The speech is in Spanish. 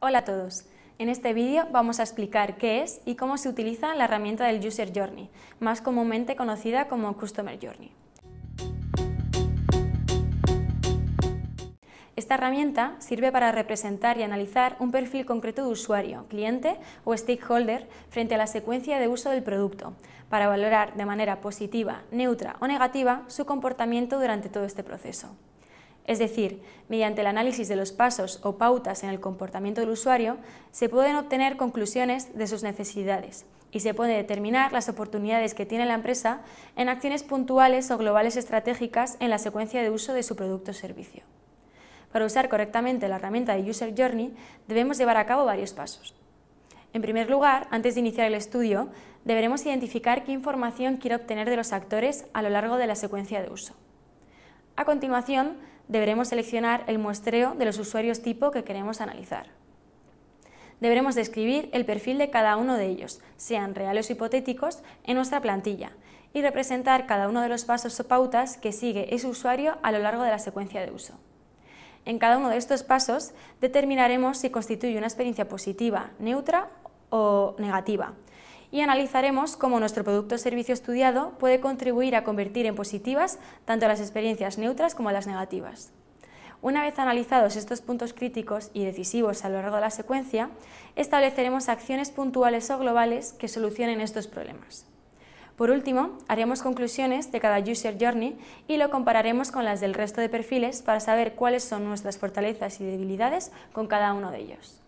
Hola a todos. En este vídeo vamos a explicar qué es y cómo se utiliza la herramienta del User Journey, más comúnmente conocida como Customer Journey. Esta herramienta sirve para representar y analizar un perfil concreto de usuario, cliente o stakeholder frente a la secuencia de uso del producto, para valorar de manera positiva, neutra o negativa su comportamiento durante todo este proceso. Es decir, mediante el análisis de los pasos o pautas en el comportamiento del usuario, se pueden obtener conclusiones de sus necesidades y se puede determinar las oportunidades que tiene la empresa en acciones puntuales o globales estratégicas en la secuencia de uso de su producto o servicio. Para usar correctamente la herramienta de User Journey debemos llevar a cabo varios pasos. En primer lugar, antes de iniciar el estudio, deberemos identificar qué información quiere obtener de los actores a lo largo de la secuencia de uso. A continuación, deberemos seleccionar el muestreo de los usuarios tipo que queremos analizar. Deberemos describir el perfil de cada uno de ellos, sean reales o hipotéticos, en nuestra plantilla y representar cada uno de los pasos o pautas que sigue ese usuario a lo largo de la secuencia de uso. En cada uno de estos pasos determinaremos si constituye una experiencia positiva, neutra o negativa, y analizaremos cómo nuestro producto o servicio estudiado puede contribuir a convertir en positivas tanto las experiencias neutras como las negativas. Una vez analizados estos puntos críticos y decisivos a lo largo de la secuencia, estableceremos acciones puntuales o globales que solucionen estos problemas. Por último, haremos conclusiones de cada User Journey y lo compararemos con las del resto de perfiles para saber cuáles son nuestras fortalezas y debilidades con cada uno de ellos.